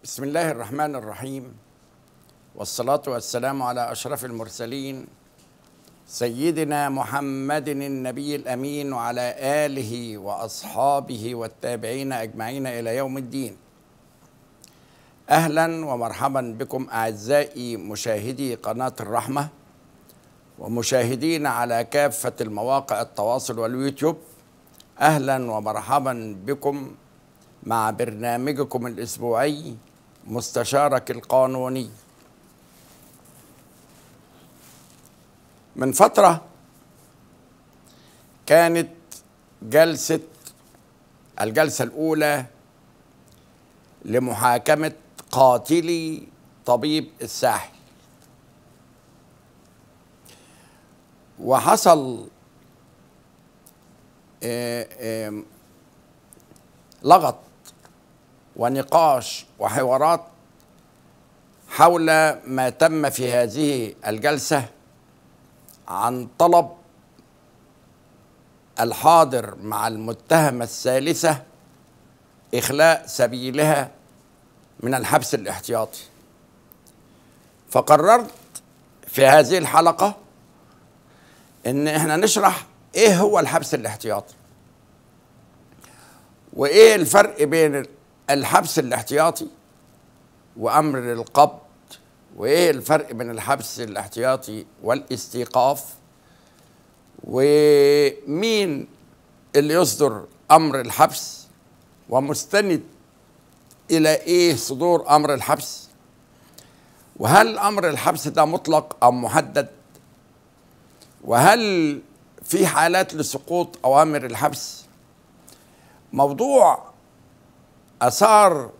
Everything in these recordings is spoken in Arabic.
بسم الله الرحمن الرحيم والصلاة والسلام على أشرف المرسلين سيدنا محمد النبي الأمين وعلى آله وأصحابه والتابعين أجمعين إلى يوم الدين أهلا ومرحبا بكم أعزائي مشاهدي قناة الرحمة ومشاهدين على كافة المواقع التواصل واليوتيوب أهلا ومرحبا بكم مع برنامجكم الأسبوعي مستشارك القانوني من فترة كانت جلسة الجلسة الأولى لمحاكمة قاتلي طبيب الساحل وحصل آه، لغط ونقاش وحوارات حول ما تم في هذه الجلسة عن طلب الحاضر مع المتهمة الثالثة إخلاء سبيلها من الحبس الاحتياطي فقررت في هذه الحلقة إن إحنا نشرح إيه هو الحبس الاحتياطي وإيه الفرق بين الحبس الاحتياطي وامر القبض وايه الفرق بين الحبس الاحتياطي والاستيقاف ومين اللي يصدر امر الحبس ومستند الى ايه صدور امر الحبس وهل امر الحبس ده مطلق ام محدد وهل في حالات لسقوط اوامر الحبس موضوع أثار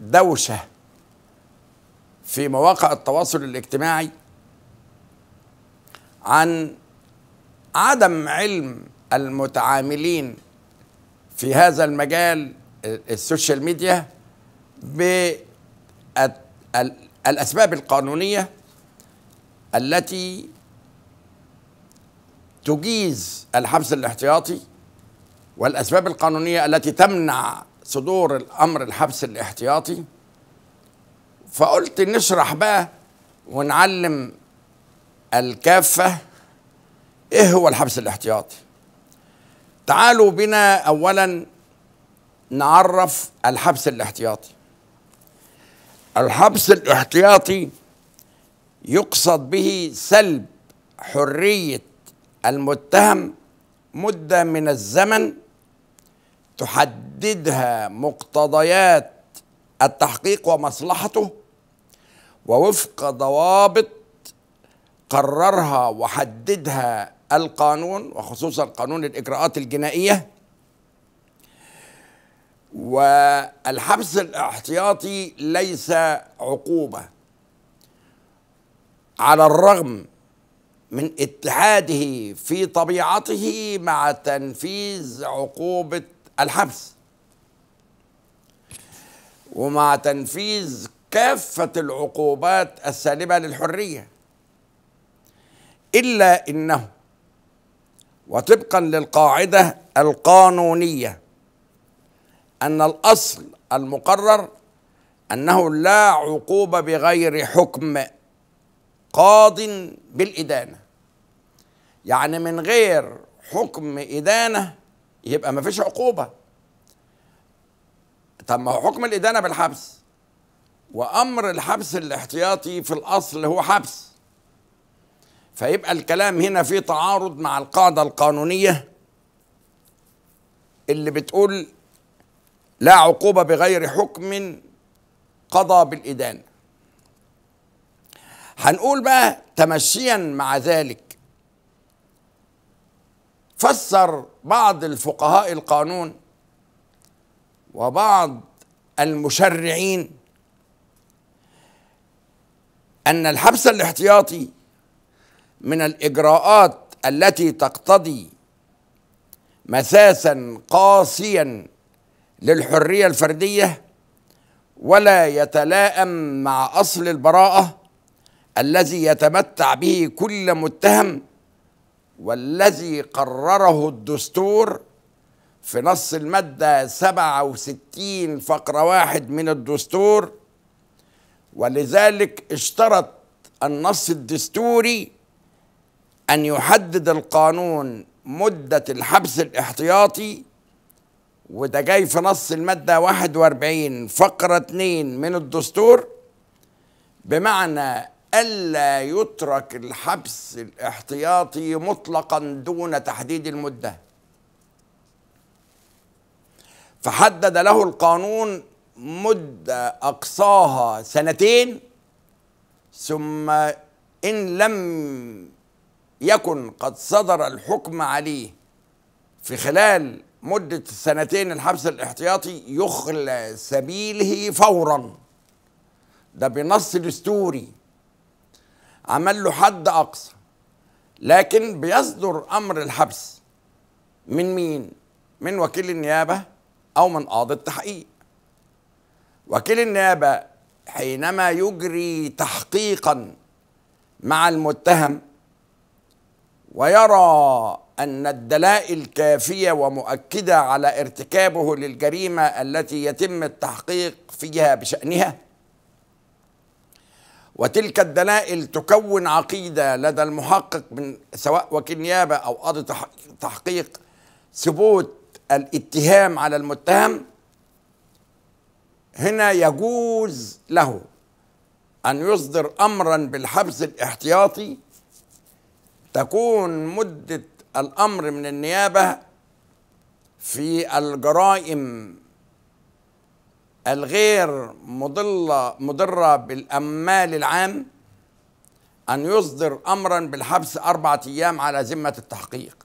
دوشة في مواقع التواصل الاجتماعي عن عدم علم المتعاملين في هذا المجال السوشيال ميديا بالأسباب القانونية التي تجيز الحبس الاحتياطي والأسباب القانونية التي تمنع صدور الأمر الحبس الاحتياطي فقلت نشرح بقى ونعلم الكافة إيه هو الحبس الاحتياطي تعالوا بنا أولا نعرف الحبس الاحتياطي الحبس الاحتياطي يقصد به سلب حرية المتهم مدة من الزمن تحددها مقتضيات التحقيق ومصلحته ووفق ضوابط قررها وحددها القانون وخصوصا قانون الاجراءات الجنائيه والحبس الاحتياطي ليس عقوبه على الرغم من اتحاده في طبيعته مع تنفيذ عقوبه الحبس ومع تنفيذ كافة العقوبات السالبة للحرية إلا إنه وطبقا للقاعدة القانونية أن الأصل المقرر أنه لا عقوبة بغير حكم قاض بالإدانة يعني من غير حكم إدانة يبقى ما فيش عقوبه طب ما هو حكم الادانه بالحبس وامر الحبس الاحتياطي في الاصل هو حبس فيبقى الكلام هنا في تعارض مع القاعده القانونيه اللي بتقول لا عقوبه بغير حكم قضى بالادانه هنقول بقى تمشيا مع ذلك فسر بعض الفقهاء القانون وبعض المشرعين ان الحبس الاحتياطي من الاجراءات التي تقتضي مساسا قاسيا للحريه الفرديه ولا يتلائم مع اصل البراءه الذي يتمتع به كل متهم والذي قرره الدستور في نص المادة 67 فقرة واحد من الدستور ولذلك اشترط النص الدستوري أن يحدد القانون مدة الحبس الاحتياطي وده جاي في نص المادة 41 فقرة 2 من الدستور بمعنى ألا يترك الحبس الاحتياطي مطلقا دون تحديد المدة فحدد له القانون مدة أقصاها سنتين ثم إن لم يكن قد صدر الحكم عليه في خلال مدة السنتين الحبس الاحتياطي يخلى سبيله فورا ده بنص دستوري عمل له حد أقصى لكن بيصدر أمر الحبس من مين؟ من وكيل النيابة أو من قاضي التحقيق وكيل النيابة حينما يجري تحقيقا مع المتهم ويرى أن الدلائل كافية ومؤكدة على ارتكابه للجريمة التي يتم التحقيق فيها بشأنها وتلك الدلائل تكون عقيدة لدى المحقق من سواء وكيل نيابة أو قاضي تحقيق ثبوت الاتهام على المتهم هنا يجوز له أن يصدر أمرا بالحبس الاحتياطي تكون مدة الأمر من النيابة في الجرائم الغير مضلة مضرة بالأمال العام أن يصدر أمرا بالحبس أربعة أيام على ذمة التحقيق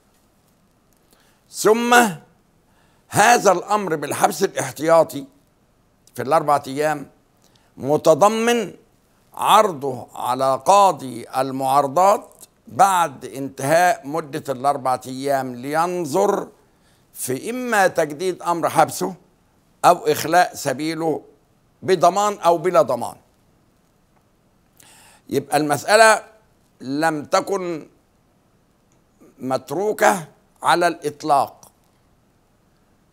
ثم هذا الأمر بالحبس الاحتياطي في الأربعة أيام متضمن عرضه على قاضي المعارضات بعد انتهاء مدة الأربعة أيام لينظر في إما تجديد أمر حبسه أو إخلاء سبيله بضمان أو بلا ضمان يبقى المسألة لم تكن متروكة على الإطلاق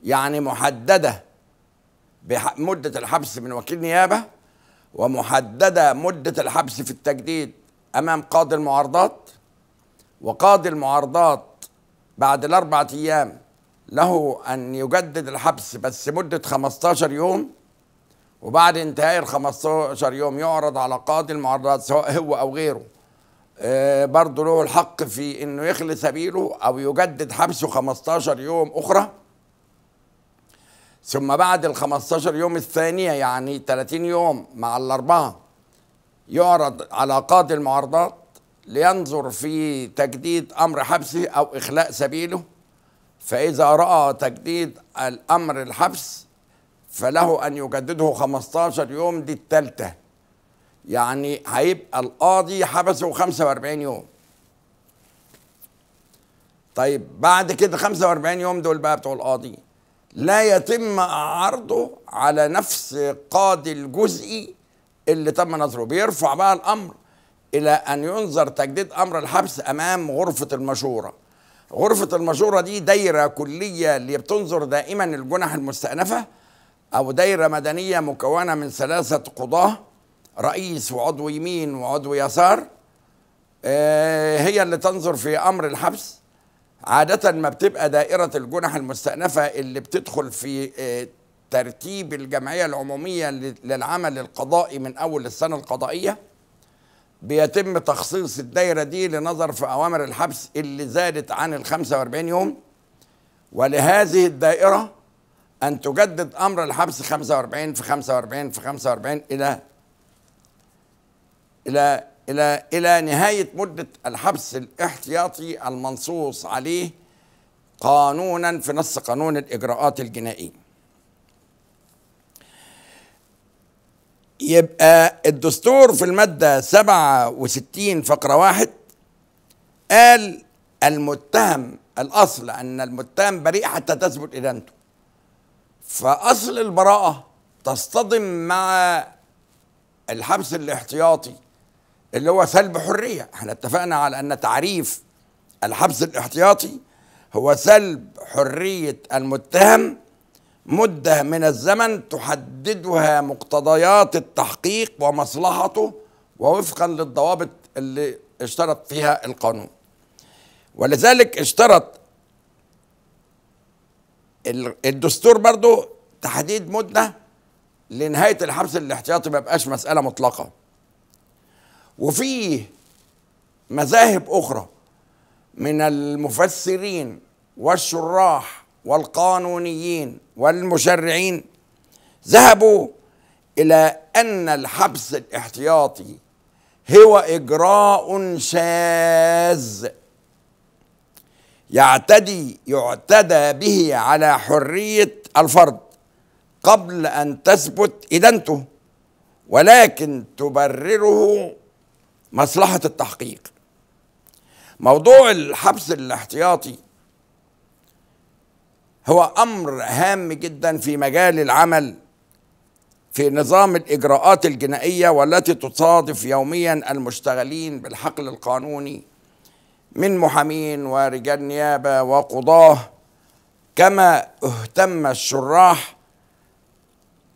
يعني محددة بمدة الحبس من وكيل نيابة ومحددة مدة الحبس في التجديد أمام قاضي المعارضات وقاضي المعارضات بعد الأربعة أيام له أن يجدد الحبس بس مدة 15 يوم وبعد انتهاء ال 15 يوم يعرض على قاضي المعرضات سواء هو أو غيره آه، برضه له الحق في انه يخلي سبيله او يجدد حبسه 15 يوم اخرى ثم بعد ال 15 يوم الثانيه يعني 30 يوم مع الاربعه يعرض على قاضي المعارضات لينظر في تجديد امر حبسه او اخلاء سبيله فإذا رأى تجديد الأمر الحبس فله أن يجدده 15 يوم دي التالتة يعني هيبقى القاضي حبسه 45 يوم طيب بعد كده 45 يوم دول بقى بتوع القاضي لا يتم عرضه على نفس قاضي الجزئي اللي تم نظره بيرفع بقى الامر الى ان ينظر تجديد امر الحبس امام غرفه المشوره غرفة المجورة دي دايرة كلية اللي بتنظر دائما الجنح المستأنفة أو دايرة مدنية مكونة من ثلاثة قضاة رئيس وعضو يمين وعضو يسار آه، هي اللي تنظر في أمر الحبس عادة ما بتبقى دائرة الجنح المستأنفة اللي بتدخل في آه، ترتيب الجمعية العمومية للعمل القضائي من أول السنة القضائية بيتم تخصيص الدايرة دي لنظر في أوامر الحبس اللي زادت عن ال 45 يوم ولهذه الدائرة أن تجدد أمر الحبس 45 في 45 في 45 إلى إلى إلى إلى نهاية مدة الحبس الاحتياطي المنصوص عليه قانونا في نص قانون الإجراءات الجنائية يبقى الدستور في المادة 67 فقرة واحد قال المتهم الأصل أن المتهم بريء حتى تثبت إدانته فأصل البراءة تصطدم مع الحبس الاحتياطي اللي هو سلب حرية احنا اتفقنا على أن تعريف الحبس الاحتياطي هو سلب حرية المتهم مدة من الزمن تحددها مقتضيات التحقيق ومصلحته ووفقا للضوابط اللي اشترط فيها القانون ولذلك اشترط الدستور برضو تحديد مدة لنهاية الحبس الاحتياطي ما بقاش مسألة مطلقة وفيه مذاهب أخرى من المفسرين والشراح والقانونيين والمشرعين ذهبوا الى ان الحبس الاحتياطي هو اجراء شاذ يعتدي يعتدى به على حريه الفرد قبل ان تثبت ادانته ولكن تبرره مصلحه التحقيق موضوع الحبس الاحتياطي هو امر هام جدا في مجال العمل في نظام الاجراءات الجنائيه والتي تصادف يوميا المشتغلين بالحقل القانوني من محامين ورجال نيابه وقضاه كما اهتم الشراح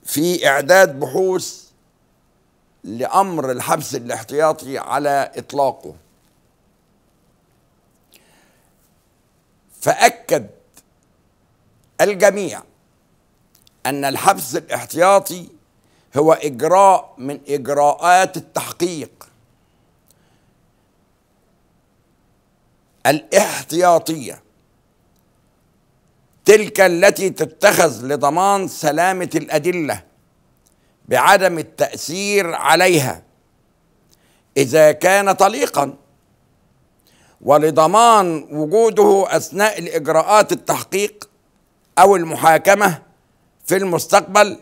في اعداد بحوث لامر الحبس الاحتياطي على اطلاقه فاكد الجميع أن الحبس الاحتياطي هو إجراء من إجراءات التحقيق الاحتياطية تلك التي تتخذ لضمان سلامة الأدلة بعدم التأثير عليها إذا كان طليقا ولضمان وجوده أثناء الإجراءات التحقيق أو المحاكمة في المستقبل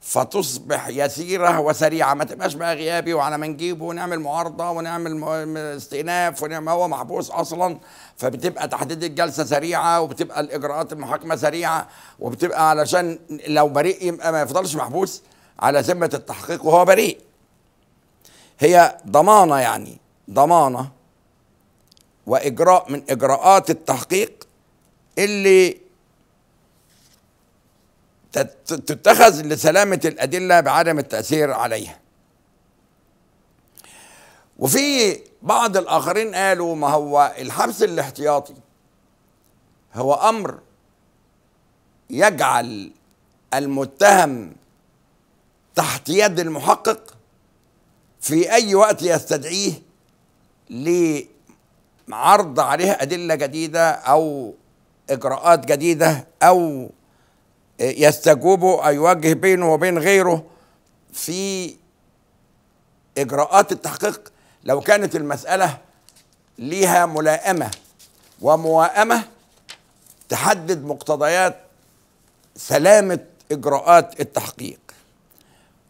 فتصبح يسيرة وسريعة ما تبقاش بقى غيابي وعلى ما نجيبه ونعمل معارضة ونعمل استئناف ونعمل هو محبوس أصلا فبتبقى تحديد الجلسة سريعة وبتبقى الإجراءات المحاكمة سريعة وبتبقى علشان لو بريء يبقى ما يفضلش محبوس على ذمة التحقيق وهو بريء هي ضمانة يعني ضمانة وإجراء من إجراءات التحقيق اللي تتخذ لسلامة الأدلة بعدم التأثير عليها وفي بعض الآخرين قالوا ما هو الحبس الاحتياطي هو أمر يجعل المتهم تحت يد المحقق في أي وقت يستدعيه لعرض عليه أدلة جديدة أو إجراءات جديدة أو إيه، يستجوبه يوجه بينه وبين غيره في اجراءات التحقيق لو كانت المساله ليها ملائمه وموائمة تحدد مقتضيات سلامه اجراءات التحقيق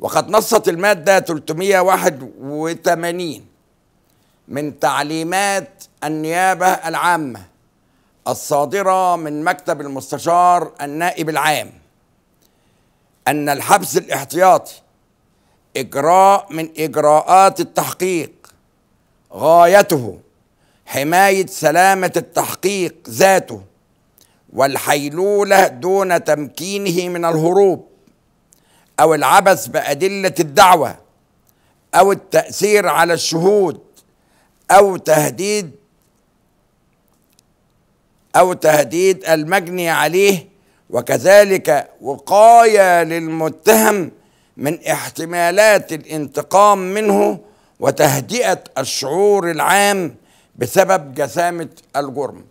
وقد نصت الماده 381 من تعليمات النيابه العامه الصادرة من مكتب المستشار النائب العام أن الحبس الاحتياطي إجراء من إجراءات التحقيق غايته حماية سلامة التحقيق ذاته والحيلولة دون تمكينه من الهروب أو العبث بأدلة الدعوة أو التأثير على الشهود أو تهديد او تهديد المجني عليه وكذلك وقايه للمتهم من احتمالات الانتقام منه وتهدئه الشعور العام بسبب جسامه الجرم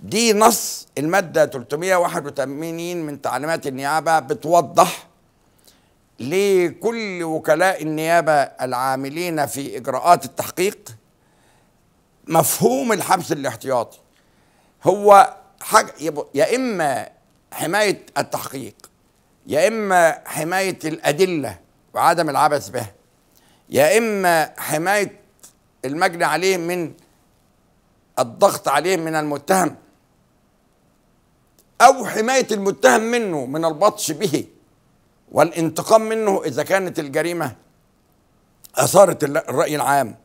دي نص الماده 381 من تعليمات النيابه بتوضح لكل وكلاء النيابه العاملين في اجراءات التحقيق مفهوم الحبس الاحتياطي هو حاجة يا إما حماية التحقيق يا إما حماية الأدلة وعدم العبث بها يا إما حماية المجني عليه من الضغط عليه من المتهم أو حماية المتهم منه من البطش به والانتقام منه إذا كانت الجريمة أثارت الرأي العام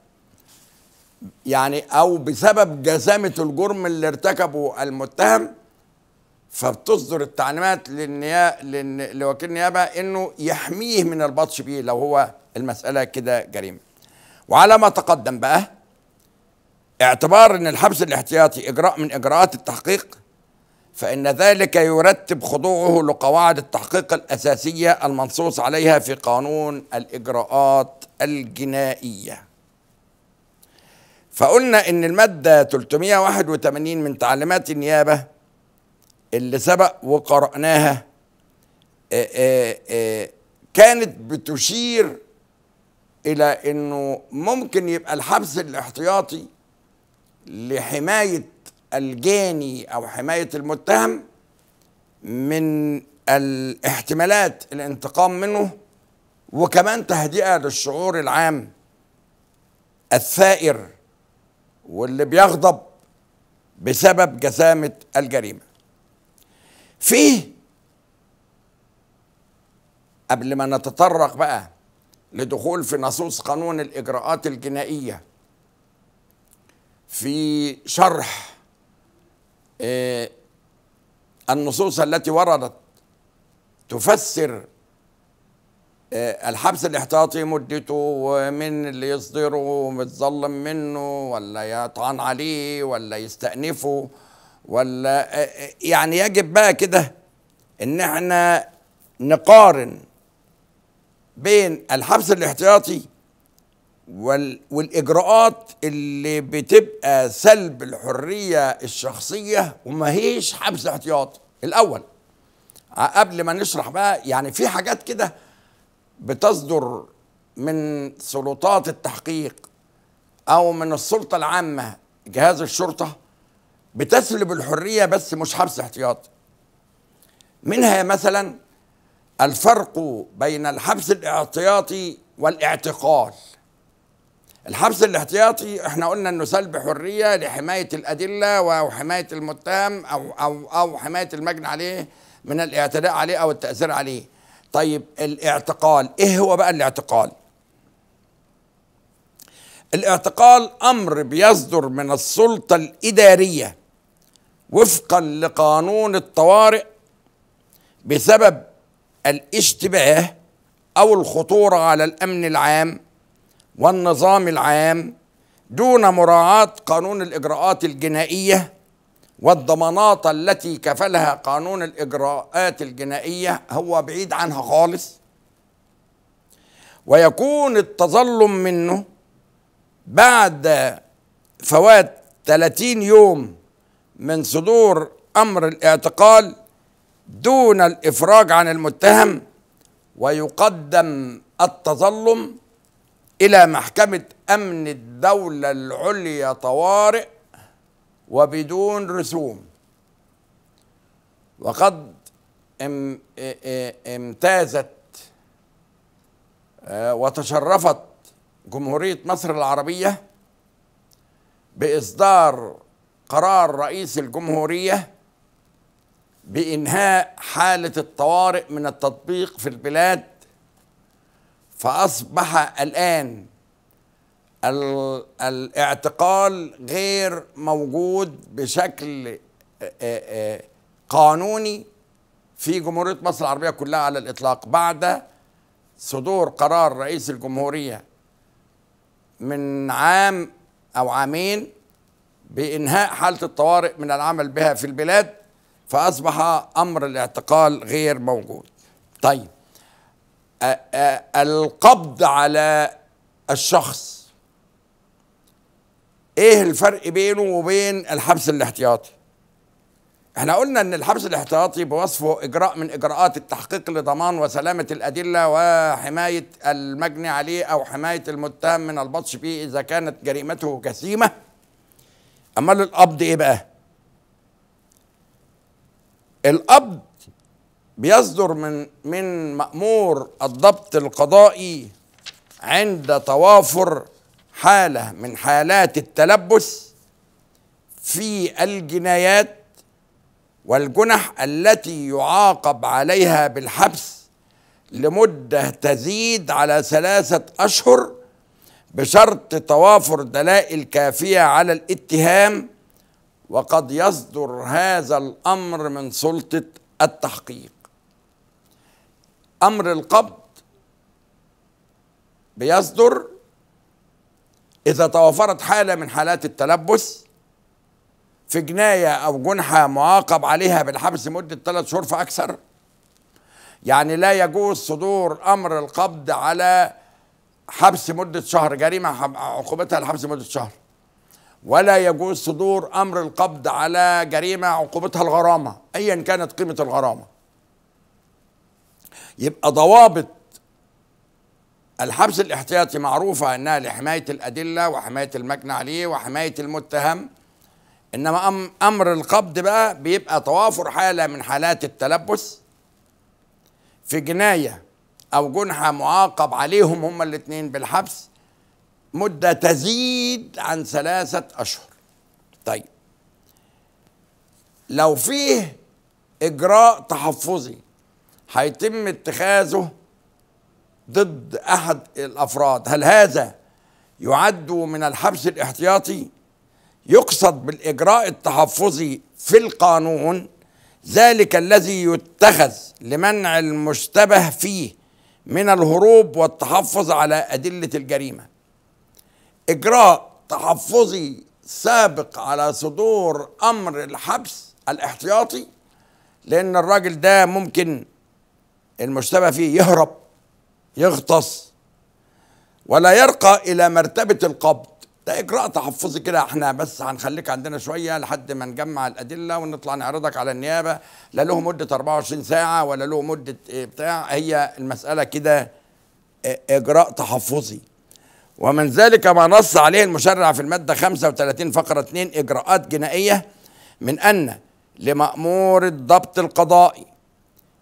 يعني او بسبب جزامه الجرم اللي ارتكبه المتهم فبتصدر التعليمات للنيا... لن... لوكيل النيابه انه يحميه من البطش بيه لو هو المساله كده جريمه. وعلى ما تقدم بقى اعتبار ان الحبس الاحتياطي اجراء من اجراءات التحقيق فان ذلك يرتب خضوعه لقواعد التحقيق الاساسيه المنصوص عليها في قانون الاجراءات الجنائيه. فقلنا ان المادة 381 من تعليمات النيابة اللي سبق وقرأناها آه، آه، آه، كانت بتشير الى انه ممكن يبقى الحبس الاحتياطي لحماية الجاني او حماية المتهم من الاحتمالات الانتقام منه وكمان تهدئة للشعور العام الثائر واللي بيغضب بسبب جسامة الجريمة فيه قبل ما نتطرق بقى لدخول في نصوص قانون الإجراءات الجنائية في شرح آه، النصوص التي وردت تفسر آه، الحبس الاحتياطي مدته ومن اللي يصدره متظلم منه ولا يطعن عليه ولا يستأنفه ولا آه، آه، يعني يجب بقى كده ان احنا نقارن بين الحبس الاحتياطي والاجراءات اللي بتبقى سلب الحريه الشخصيه وما هيش حبس احتياطي الاول قبل ما نشرح بقى يعني في حاجات كده بتصدر من سلطات التحقيق او من السلطه العامه جهاز الشرطه بتسلب الحريه بس مش حبس احتياطي منها مثلا الفرق بين الحبس الاحتياطي والاعتقال الحبس الاحتياطي احنا قلنا انه سلب حريه لحمايه الادله وحمايه المتهم او او او حمايه المجني عليه من الاعتداء عليه او التاثير عليه طيب الاعتقال ايه هو بقى الاعتقال الاعتقال امر بيصدر من السلطه الاداريه وفقا لقانون الطوارئ بسبب الاشتباه او الخطوره على الامن العام والنظام العام دون مراعاه قانون الاجراءات الجنائيه والضمانات التي كفلها قانون الإجراءات الجنائية هو بعيد عنها خالص ويكون التظلم منه بعد فوات 30 يوم من صدور أمر الاعتقال دون الإفراج عن المتهم ويقدم التظلم إلى محكمة أمن الدولة العليا طوارئ وبدون رسوم وقد امتازت آه، وتشرفت جمهورية مصر العربية بإصدار قرار رئيس الجمهورية بإنهاء حالة الطوارئ من التطبيق في البلاد فأصبح الآن الاعتقال غير موجود بشكل قانوني في جمهورية مصر العربية كلها على الإطلاق بعد صدور قرار رئيس الجمهورية من عام أو عامين بإنهاء حالة الطوارئ من العمل بها في البلاد فأصبح أمر الاعتقال غير موجود طيب القبض على الشخص ايه الفرق بينه وبين الحبس الاحتياطي احنا قلنا ان الحبس الاحتياطي بوصفه اجراء من اجراءات التحقيق لضمان وسلامه الادله وحمايه المجني عليه او حمايه المتهم من البطش فيه اذا كانت جريمته جسيمه امال القبض ايه بقى القبض بيصدر من من مأمور الضبط القضائي عند توافر حالة من حالات التلبس في الجنايات والجنح التي يعاقب عليها بالحبس لمدة تزيد على ثلاثة أشهر بشرط توافر دلائل كافية على الاتهام وقد يصدر هذا الأمر من سلطة التحقيق أمر القبض بيصدر إذا توافرت حالة من حالات التلبس في جناية أو جنحة معاقب عليها بالحبس مدة ثلاث شهور فأكثر يعني لا يجوز صدور أمر القبض على حبس مدة شهر جريمة عقوبتها الحبس مدة شهر ولا يجوز صدور أمر القبض على جريمة عقوبتها الغرامة أيا كانت قيمة الغرامة يبقى ضوابط الحبس الاحتياطي معروفة أنها لحماية الأدلة وحماية المجنى عليه وحماية المتهم إنما أمر القبض بقى بيبقى توافر حالة من حالات التلبس في جناية أو جنحة معاقب عليهم هما الاثنين بالحبس مدة تزيد عن ثلاثة أشهر طيب لو فيه إجراء تحفظي هيتم اتخاذه ضد احد الافراد هل هذا يعد من الحبس الاحتياطي يقصد بالاجراء التحفظي في القانون ذلك الذي يتخذ لمنع المشتبه فيه من الهروب والتحفظ على ادله الجريمه اجراء تحفظي سابق على صدور امر الحبس الاحتياطي لان الراجل ده ممكن المشتبه فيه يهرب يغطس ولا يرقى الى مرتبه القبض ده اجراء تحفظي كده احنا بس هنخليك عندنا شويه لحد ما نجمع الادله ونطلع نعرضك على النيابه لا له مده 24 ساعه ولا له مده إيه بتاع هي المساله كده اجراء تحفظي ومن ذلك ما نص عليه المشرع في الماده 35 فقره 2 اجراءات جنائيه من ان لمامور الضبط القضائي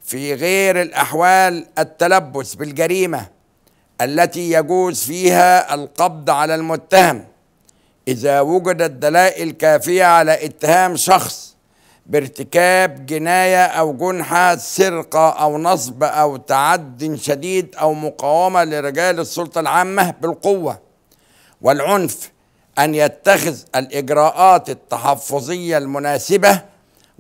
في غير الاحوال التلبس بالجريمه التي يجوز فيها القبض على المتهم اذا وجدت دلائل كافيه على اتهام شخص بارتكاب جنايه او جنحه سرقه او نصب او تعد شديد او مقاومه لرجال السلطه العامه بالقوه والعنف ان يتخذ الاجراءات التحفظيه المناسبه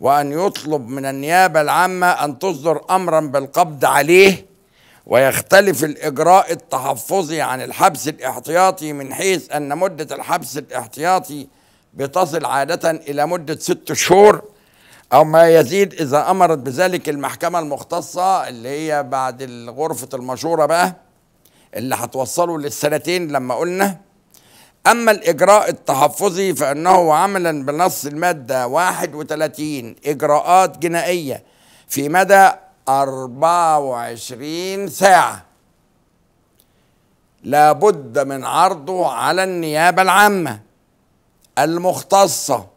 وأن يطلب من النيابة العامة أن تصدر أمرا بالقبض عليه ويختلف الإجراء التحفظي عن الحبس الاحتياطي من حيث أن مدة الحبس الاحتياطي بتصل عادة إلى مدة ست شهور أو ما يزيد إذا أمرت بذلك المحكمة المختصة اللي هي بعد غرفة المشورة بقى اللي هتوصله للسنتين لما قلنا أما الإجراء التحفظي فإنه عملا بنص المادة 31 إجراءات جنائية في مدى 24 ساعة لابد من عرضه على النيابة العامة المختصة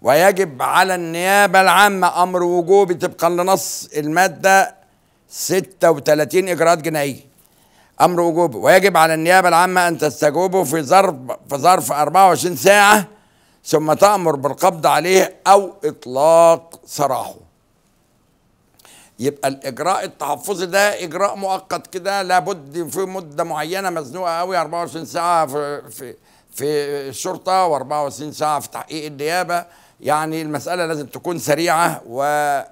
ويجب على النيابة العامة أمر وجوبي طبقا لنص المادة 36 إجراءات جنائية امر وجوبه ويجب على النيابه العامه ان تستجوبه في ظرف في ظرف 24 ساعه ثم تامر بالقبض عليه او اطلاق سراحه يبقى الاجراء التحفظي ده اجراء مؤقت كده لابد في مده معينه مزنوقه قوي 24 ساعه في في في الشرطه و24 ساعه في تحقيق النيابه يعني المساله لازم تكون سريعه وطبقا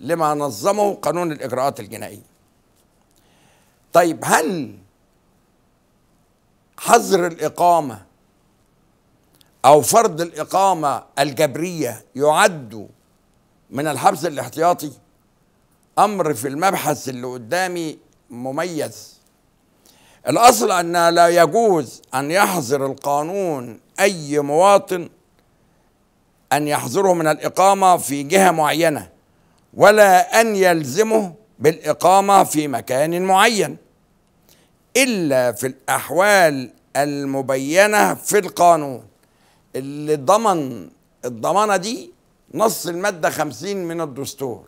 لما نظمه قانون الاجراءات الجنائيه طيب هل حظر الإقامة أو فرض الإقامة الجبرية يعد من الحبس الاحتياطي أمر في المبحث اللي قدامي مميز الأصل أن لا يجوز أن يحظر القانون أي مواطن أن يحظره من الإقامة في جهة معينة ولا أن يلزمه بالإقامة في مكان معين إلا في الأحوال المبينة في القانون اللي ضمن الضمانة دي نص المادة 50 من الدستور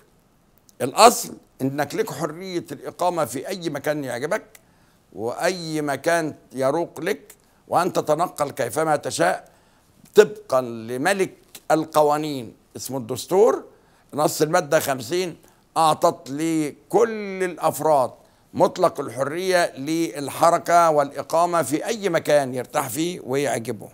الأصل إنك لك حرية الإقامة في أي مكان يعجبك وأي مكان يروق لك وأن تتنقل كيفما تشاء طبقا لملك القوانين اسمه الدستور نص المادة 50 أعطت لكل الأفراد مطلق الحرية للحركة والإقامة في أي مكان يرتاح فيه ويعجبه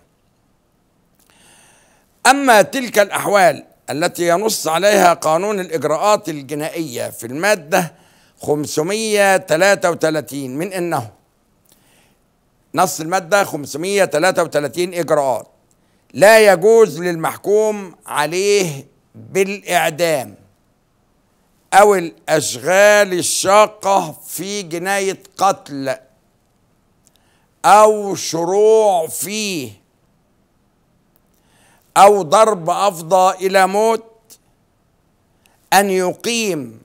أما تلك الأحوال التي ينص عليها قانون الإجراءات الجنائية في المادة 533 من إنه نص المادة 533 إجراءات لا يجوز للمحكوم عليه بالإعدام أو الأشغال الشاقة في جناية قتل أو شروع فيه أو ضرب أفضى إلى موت أن يقيم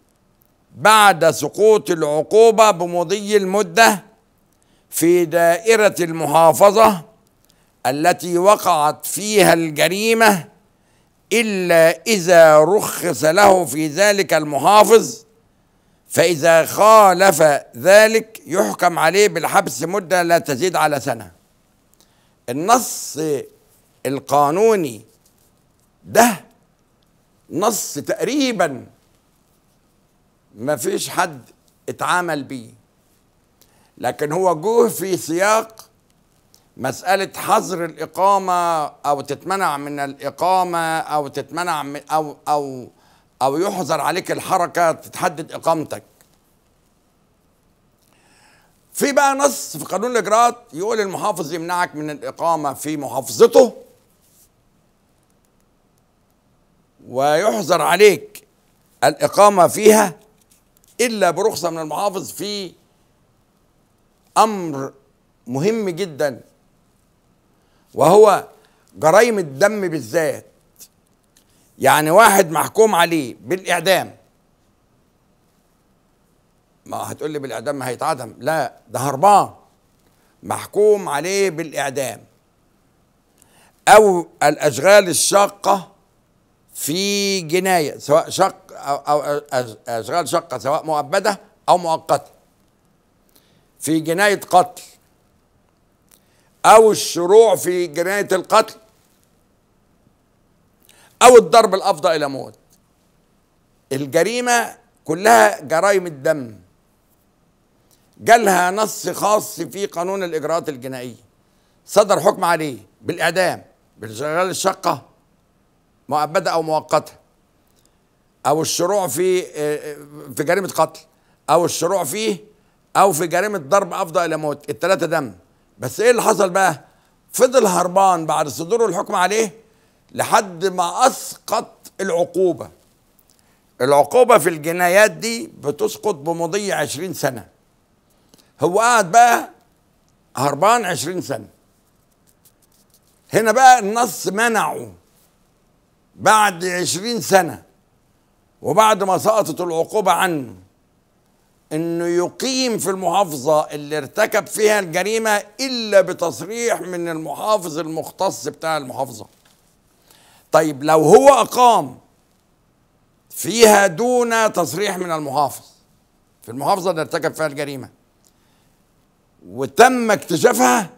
بعد سقوط العقوبة بمضي المدة في دائرة المحافظة التي وقعت فيها الجريمة إلا إذا رخص له في ذلك المحافظ فإذا خالف ذلك يحكم عليه بالحبس مدة لا تزيد على سنة النص القانوني ده نص تقريبا ما فيش حد اتعامل بيه لكن هو جوه في سياق مسألة حظر الإقامة أو تتمنع من الإقامة أو تتمنع من أو أو أو يحظر عليك الحركة تتحدد إقامتك. في بقى نص في قانون الإجراءات يقول المحافظ يمنعك من الإقامة في محافظته ويحظر عليك الإقامة فيها إلا برخصة من المحافظ في أمر مهم جدا وهو جرائم الدم بالذات يعني واحد محكوم عليه بالإعدام ما هتقول لي بالإعدام ما هيتعدم لا ده هربان محكوم عليه بالإعدام أو الأشغال الشاقة في جناية سواء شق أو, أو أشغال شاقة سواء مؤبدة أو مؤقتة في جناية قتل أو الشروع في جناية القتل أو الضرب الأفضى إلى موت الجريمة كلها جرائم الدم جالها نص خاص في قانون الإجراءات الجنائية صدر حكم عليه بالإعدام بالشغال الشقة مؤبدة أو مؤقتة أو الشروع في آه، آه، في جريمة قتل أو الشروع فيه أو في جريمة ضرب أفضى إلى موت الثلاثة دم بس ايه اللي حصل بقى فضل هربان بعد صدور الحكم عليه لحد ما اسقط العقوبه العقوبه في الجنايات دي بتسقط بمضي عشرين سنه هو قاعد بقى هربان عشرين سنه هنا بقى النص منعه بعد عشرين سنه وبعد ما سقطت العقوبه عنه انه يقيم في المحافظه اللي ارتكب فيها الجريمه الا بتصريح من المحافظ المختص بتاع المحافظه طيب لو هو اقام فيها دون تصريح من المحافظ في المحافظه اللي ارتكب فيها الجريمه وتم اكتشافها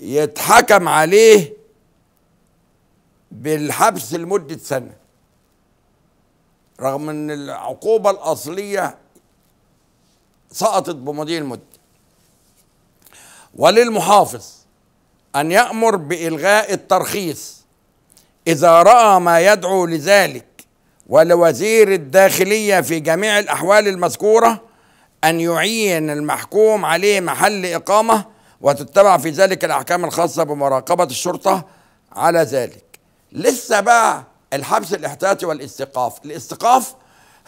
يتحكم عليه بالحبس لمده سنه رغم ان العقوبه الاصليه سقطت بمضي المدة وللمحافظ أن يأمر بإلغاء الترخيص إذا رأى ما يدعو لذلك ولوزير الداخلية في جميع الأحوال المذكورة أن يعين المحكوم عليه محل إقامة وتتبع في ذلك الأحكام الخاصة بمراقبة الشرطة على ذلك لسه بقى الحبس الاحتياطي والاستيقاف الاستيقاف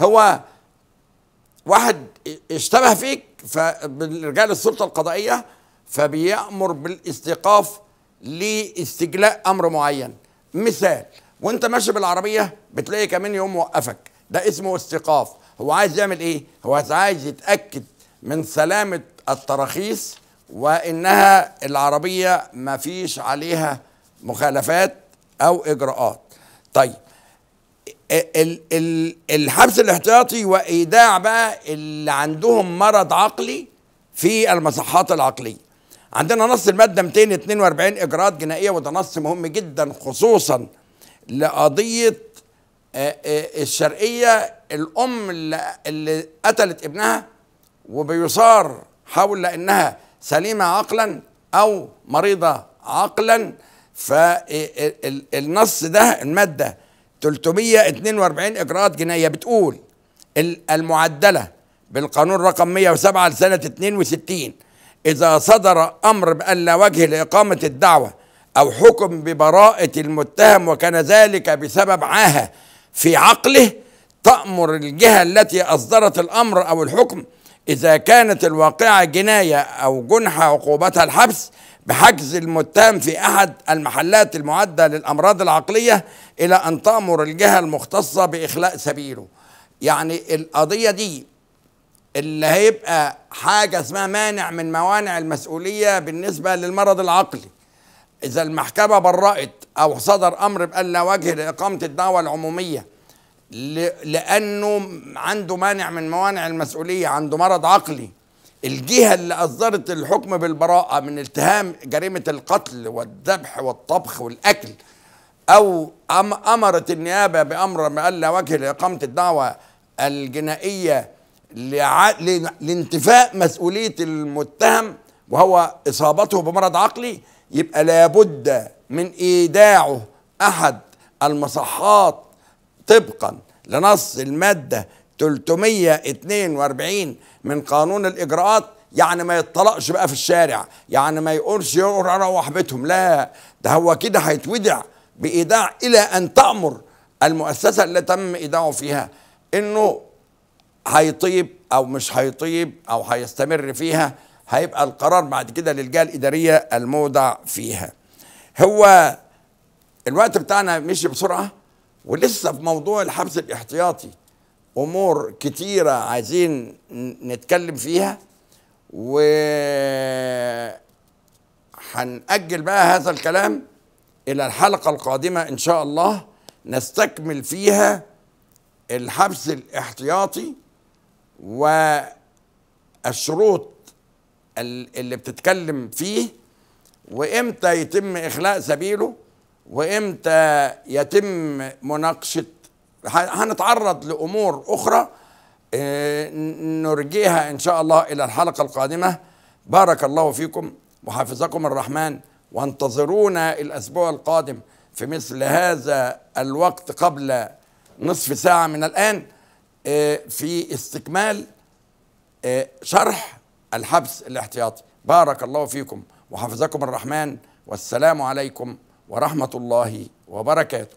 هو واحد اشتبه فيك فبالرجاء للسلطه القضائيه فبيامر بالاستيقاف لاستجلاء امر معين مثال وانت ماشي بالعربيه بتلاقي كمان يوم وقفك ده اسمه استيقاف هو عايز يعمل ايه هو عايز يتاكد من سلامه التراخيص وانها العربيه ما فيش عليها مخالفات او اجراءات طيب الحبس الاحتياطي وايداع بقى اللي عندهم مرض عقلي في المصحات العقليه عندنا نص الماده 242 اجراءات جنائيه وده نص مهم جدا خصوصا لقضيه آه، آه، الشرقيه الام اللي قتلت ابنها وبيصار حول انها سليمه عقلا او مريضه عقلا فالنص آه، ده الماده 342 إجراءات جنائية بتقول المعدلة بالقانون رقم 107 لسنة 62 إذا صدر أمر بأن لا وجه لإقامة الدعوة أو حكم ببراءة المتهم وكان ذلك بسبب عاهة في عقله تأمر الجهة التي أصدرت الأمر أو الحكم إذا كانت الواقعة جناية أو جنحة عقوبتها الحبس بحجز المتهم في أحد المحلات المعدة للأمراض العقلية إلى أن تأمر الجهة المختصة بإخلاء سبيله يعني القضية دي اللي هيبقى حاجة اسمها مانع من موانع المسؤولية بالنسبة للمرض العقلي إذا المحكمة برأت أو صدر أمر بأن لا وجه لإقامة الدعوة العمومية لأنه عنده مانع من موانع المسؤولية عنده مرض عقلي الجهة اللي أصدرت الحكم بالبراءة من اتهام جريمة القتل والذبح والطبخ والأكل أو أمرت النيابة بأمر ما لا وجه لإقامة الدعوة الجنائية لانتفاء مسؤولية المتهم وهو إصابته بمرض عقلي يبقى لابد من إيداعه أحد المصحات طبقا لنص المادة 342 من قانون الإجراءات يعني ما يطلقش بقى في الشارع يعني ما يقولش يروح بيتهم لا ده هو كده هيتودع بإيداع إلى أن تأمر المؤسسة اللي تم إيداعه فيها إنه هيطيب أو مش هيطيب أو هيستمر فيها هيبقى القرار بعد كده للجهة الإدارية الموضع فيها هو الوقت بتاعنا مشي بسرعة ولسه في موضوع الحبس الاحتياطي امور كتيره عايزين نتكلم فيها و هنأجل بقى هذا الكلام الى الحلقه القادمه ان شاء الله نستكمل فيها الحبس الاحتياطي والشروط اللي بتتكلم فيه وامتى يتم اخلاء سبيله وامتى يتم مناقشه هنتعرض لأمور أخرى آه، نرجيها إن شاء الله إلى الحلقة القادمة بارك الله فيكم وحفظكم الرحمن وانتظرونا الأسبوع القادم في مثل هذا الوقت قبل نصف ساعة من الآن آه، في استكمال آه، شرح الحبس الاحتياطي بارك الله فيكم وحفظكم الرحمن والسلام عليكم ورحمة الله وبركاته